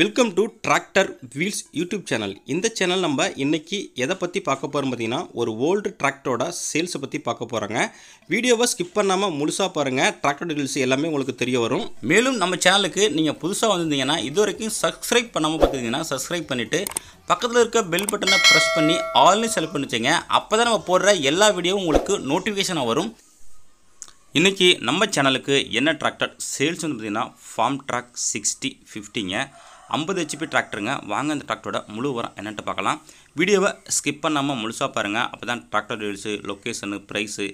welcome to tractor wheels YouTube channel இந்த channel நம்ம இன்றைக்கி எதை பற்றி பார்க்க போகிறோம் பார்த்தீங்கன்னா ஒரு ஓல்டு டிராக்டரோட சேல்ஸை பற்றி பார்க்க போகிறாங்க வீடியோவை ஸ்கிப் பண்ணாமல் முழுசாக பாருங்கள் டிராக்டர் டீல்ஸ் எல்லாமே உங்களுக்கு தெரிய வரும் மேலும் நம்ம சேனலுக்கு நீங்கள் புதுசாக வந்திருந்தீங்கன்னா இது வரைக்கும் சப்ஸ்கிரைப் பண்ணாமல் பார்த்துருந்தீங்கன்னா சப்ஸ்கிரைப் பண்ணிவிட்டு பக்கத்தில் இருக்க பெல் பட்டனை ப்ரெஸ் பண்ணி ஆல்னு செலக்ட் பண்ணிச்சுங்க அப்போ தான் நம்ம போடுற எல்லா வீடியோவும் உங்களுக்கு நோட்டிஃபிகேஷனாக வரும் இன்றைக்கி நம்ம சேனலுக்கு என்ன டிராக்டர் சேல்ஸ் வந்து பார்த்திங்கன்னா ஃபார்ம் ட்ராக் சிக்ஸ்டி ஃபிஃப்டிங்க ஐம்பது ஹெச்பி டிராக்டருங்க வாங்க அந்த டிராக்டரோட முழு வரம் என்னென்ட்டு பார்க்கலாம் வீடியோவை ஸ்கிப் பண்ணாமல் முழுசாக பாருங்கள் அப்போ தான் tractor details location price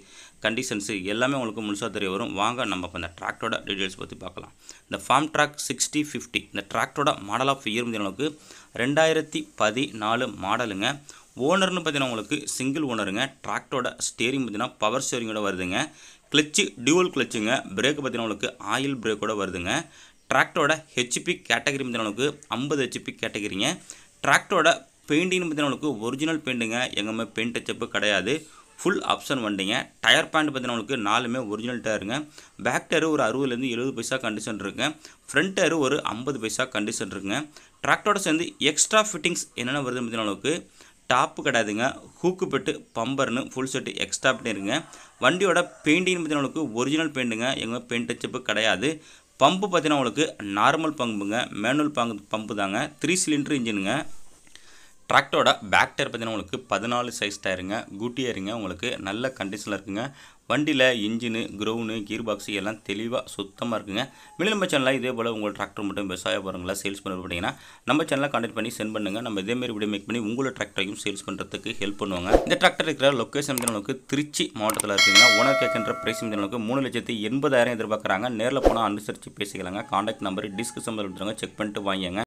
conditions எல்லாமே உங்களுக்கு முழுசாக தெரிய வரும் வாங்க நம்ம இப்போ இந்த டிராக்டரோட டீடெயில்ஸ் பற்றி பார்க்கலாம் இந்த ஃபார்ம் ட்ராக் சிக்ஸ்டி ஃபிஃப்டி இந்த டிராக்டரோட மாடல் ஆஃப் இயர் அளவுக்கு ரெண்டாயிரத்தி பதினாலு மாடலுங்க ஓனர்னு பார்த்தீங்கன்னா உங்களுக்கு சிங்கிள் ஓனருங்க டிராக்டரோட ஸ்டேரிங் பார்த்தீங்கன்னா பவர் ஸ்டேரிங்கோட வருதுங்க கிளச்சு டியூவல் கிளச்சுங்க பிரேக் பார்த்தீங்கன்னா உங்களுக்கு ஆயில் பிரேக்கோடு வருதுங்க ட்ராக்டரோட ஹெச்பி கேட்டகரி பார்த்தீங்கன்னா உங்களுக்கு ஐம்பது ஹெச்பி கேட்டகிரிங்க ட்ராக்டரோட பெயிண்டிங்னு பார்த்தீங்கன்னா உங்களுக்கு ஒரிஜினல் பெயிண்ட்டுங்க எங்கேயுமே பெயிண்ட் டச்சப்பு கிடையாது ஃபுல் ஆப்ஷன் வண்டிங்க டயர் பேண்ட் பார்த்தீங்கன்னா உங்களுக்கு நாலுமே ஒரிஜினல் டயருங்க பேக் டயர் ஒரு அறுபதுலேருந்து எழுபது பைசா கண்டிஷன் இருக்குங்க ஃப்ரண்ட் டயர் ஒரு ஐம்பது பைசா கண்டிஷன் இருக்குங்க ட்ராக்டரோட சேர்ந்து எக்ஸ்ட்ரா ஃபிட்டிங்ஸ் என்னென்ன வருதுன்னு பார்த்தீங்கன்னா அளவுக்கு டாப்பு கிடையாதுங்க ஹூக்கு பெட்டு பம்பர்னு ஃபுல் செட்டு எக்ஸ்ட்ரா பண்ணிடுங்க வண்டியோட பெயிண்டிங் பார்த்தீங்கன்னா உங்களுக்கு ஒரிஜினல் பெயிண்ட்டுங்க எங்கள் பெயிண்ட் டச்சப்பு கிடையாது பம்பு பார்த்தீங்கன்னா உங்களுக்கு நார்மல் பம்புங்க மேனுவல் பங்கு பம்பு தாங்க த்ரீ சிலிண்டர் இன்ஜினுங்க டிராக்டரோட பேக் டயர் பார்த்தீங்கன்னா உங்களுக்கு பதினாலு சைஸ் டயருங்க குட்டியருங்க உங்களுக்கு நல்ல கண்டிஷனில் இருக்குங்க வண்டியில் இன்ஜினு க்ரௌனு கீர் பாக்ஸு எல்லாம் தெளிவாக சுத்தமாக இருக்குங்க மேலும் நம்ம சேனலில் இதே போல் உங்கள் டிராக்டர் மட்டும் விவசாய பாருங்களா சேல்ஸ் பண்ண போட்டிங்கன்னா நம்ம சேனலில் காண்டக்ட் பண்ணி சென்ட் பண்ணுங்கள் நம்ம இதேமாரி வீடியோ மேக் பண்ணி உங்களோட டிராக்டரையும் சேல்ஸ் பண்ணுறதுக்கு ஹெல்ப் பண்ணுவாங்க இந்த டிராக்டர் இருக்கிற லொக்கேஷன் அளவுக்கு திருச்சி மாவட்டத்தில் இருக்குங்க ஓனர் கேட்கின்ற பிரைஸ் அளவுக்கு மூணு லட்சத்தி எண்பதாயிரம் எதிர்பார்க்குறாங்க நேரில் போனால் அனுசரித்து பேசிக்கலாங்க கான்டாக்ட் நம்பர் டிஸ்கிரிப்ஷன் கொடுத்துருங்க செக் பண்ணிட்டு வாங்கிங்க